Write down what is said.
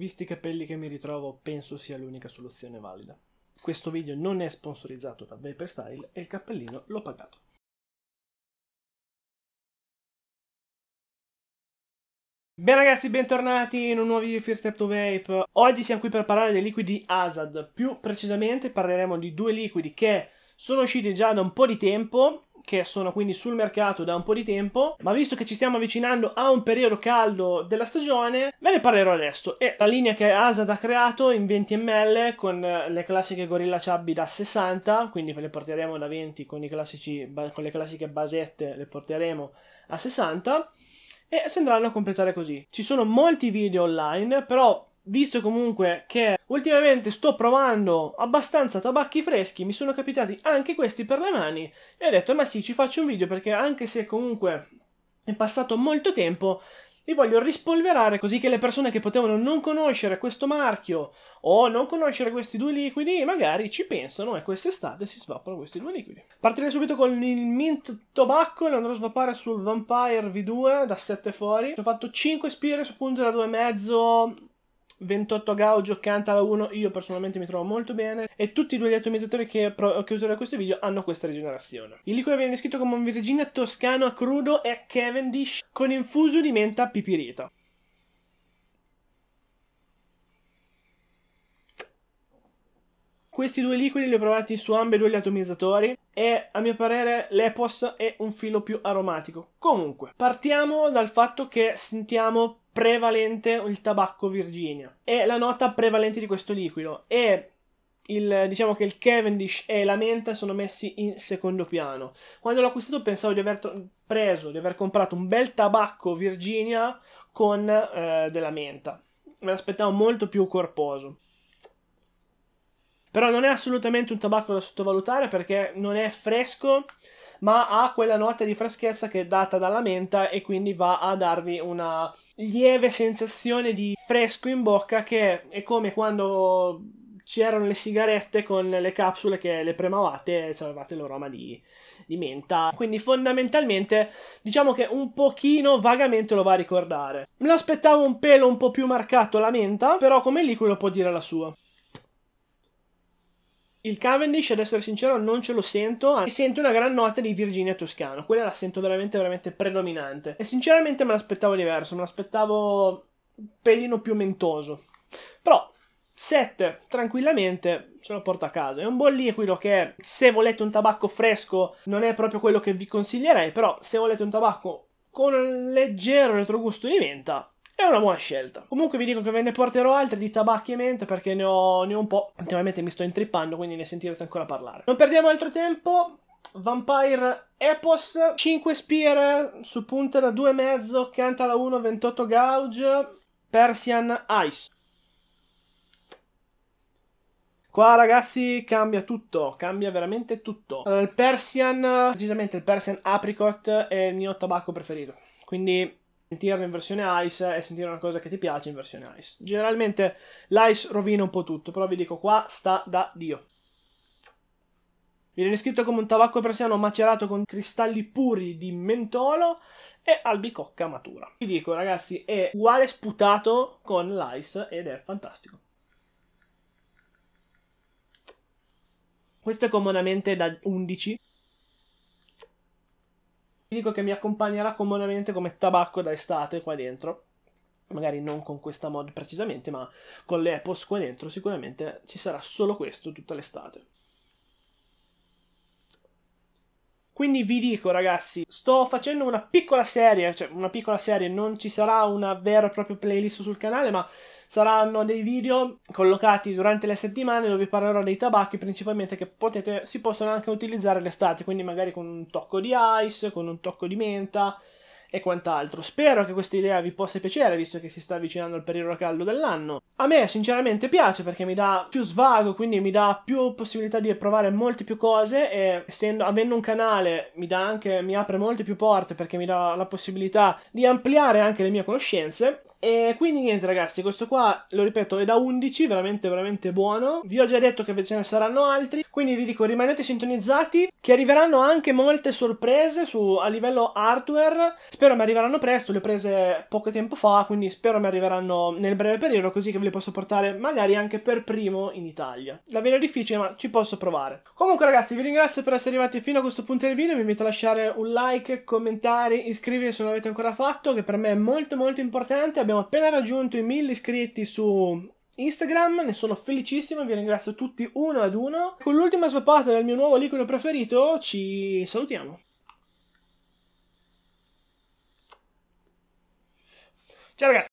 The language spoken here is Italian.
Visti i capelli che mi ritrovo, penso sia l'unica soluzione valida. Questo video non è sponsorizzato da Vaporstyle e il cappellino l'ho pagato. Bene ragazzi, bentornati in un nuovo video di First Step to Vape. Oggi siamo qui per parlare dei liquidi Azad. Più precisamente parleremo di due liquidi che sono usciti già da un po' di tempo che sono quindi sul mercato da un po' di tempo, ma visto che ci stiamo avvicinando a un periodo caldo della stagione, ve ne parlerò adesso. È la linea che Asad ha creato in 20 ml con eh, le classiche Gorilla Chubby da 60, quindi le porteremo da 20 con, classici, con le classiche basette, le porteremo a 60 e si andranno a completare così. Ci sono molti video online, però visto comunque che ultimamente sto provando abbastanza tabacchi freschi, mi sono capitati anche questi per le mani e ho detto ma sì ci faccio un video perché anche se comunque è passato molto tempo li voglio rispolverare così che le persone che potevano non conoscere questo marchio o non conoscere questi due liquidi magari ci pensano e quest'estate si svappano questi due liquidi. Partirei subito con il Mint Tobacco e lo andrò a svappare sul Vampire V2 da 7 fuori. Ho fatto 5 spire su punte da 2,5 28 Gaudio canta alla 1, io personalmente mi trovo molto bene e tutti i due gli atomizzatori che, pro- che userò questo video hanno questa rigenerazione. Il liquido viene descritto come un Virginia toscano a crudo e Cavendish con infuso di menta pipirita. Questi due liquidi li ho provati su ambedue gli atomizzatori e a mio parere l'Epos è un filo più aromatico. Comunque, partiamo dal fatto che sentiamo prevalente il tabacco Virginia. È la nota prevalente di questo liquido e il, diciamo che il Cavendish e la menta sono messi in secondo piano. Quando l'ho acquistato pensavo di aver to- preso, di aver comprato un bel tabacco Virginia con eh, della menta. Me l'aspettavo molto più corposo. Però non è assolutamente un tabacco da sottovalutare perché non è fresco, ma ha quella nota di freschezza che è data dalla menta e quindi va a darvi una lieve sensazione di fresco in bocca che è come quando c'erano le sigarette con le capsule che le premavate e avevate l'aroma di, di, menta. Quindi fondamentalmente diciamo che un pochino vagamente lo va a ricordare. Me l'aspettavo un pelo un po' più marcato la menta, però come liquido può dire la sua. Il Cavendish, ad essere sincero, non ce lo sento, e sento una gran nota di Virginia Toscano, quella la sento veramente, veramente predominante. E sinceramente me l'aspettavo diverso, me l'aspettavo un pelino più mentoso. Però 7 tranquillamente ce lo porto a casa. È un buon liquido che se volete un tabacco fresco non è proprio quello che vi consiglierei, però se volete un tabacco con un leggero retrogusto di menta, è una buona scelta. Comunque vi dico che ve ne porterò altre di tabacchi e mente perché ne ho, ne ho un po'. Ultimamente mi sto intrippando, quindi ne sentirete ancora parlare. Non perdiamo altro tempo. Vampire Epos, 5 spear su punta da 2,5, canta la 1, 28 gauge, Persian Ice. Qua ragazzi cambia tutto, cambia veramente tutto. Eh, il Persian, precisamente il Persian Apricot è il mio tabacco preferito, quindi sentirlo in versione ice e sentire una cosa che ti piace in versione ice. Generalmente l'ice rovina un po' tutto, però vi dico qua sta da Dio. Viene descritto come un tabacco persiano macerato con cristalli puri di mentolo e albicocca matura. Vi dico ragazzi, è uguale sputato con l'ice ed è fantastico. Questo è comodamente da 11 dico che mi accompagnerà comunemente come tabacco da estate qua dentro. Magari non con questa mod precisamente, ma con le Epos qua dentro sicuramente ci sarà solo questo tutta l'estate. Quindi vi dico ragazzi, sto facendo una piccola serie, cioè una piccola serie, non ci sarà una vera e propria playlist sul canale, ma Saranno dei video collocati durante le settimane dove parlerò dei tabacchi principalmente che potete, si possono anche utilizzare l'estate, quindi magari con un tocco di ice, con un tocco di menta, e quant'altro. Spero che questa idea vi possa piacere, visto che si sta avvicinando al periodo caldo dell'anno. A me sinceramente piace perché mi dà più svago, quindi mi dà più possibilità di provare molte più cose e essendo, avendo un canale mi, anche, mi apre molte più porte perché mi dà la possibilità di ampliare anche le mie conoscenze. E quindi niente ragazzi, questo qua, lo ripeto, è da 11, veramente veramente buono. Vi ho già detto che ce ne saranno altri, quindi vi dico rimanete sintonizzati che arriveranno anche molte sorprese su, a livello hardware. Spero mi arriveranno presto, le ho prese poco tempo fa, quindi spero mi arriveranno nel breve periodo, così che ve le posso portare magari anche per primo in Italia. La vera è difficile, ma ci posso provare. Comunque ragazzi, vi ringrazio per essere arrivati fino a questo punto del video, vi invito a lasciare un like, commentare, iscrivervi se non l'avete ancora fatto, che per me è molto molto importante. Abbiamo appena raggiunto i 1000 iscritti su Instagram, ne sono felicissimo, vi ringrazio tutti uno ad uno. Con l'ultima svapata del mio nuovo liquido preferito ci salutiamo. Ciao ragazzi!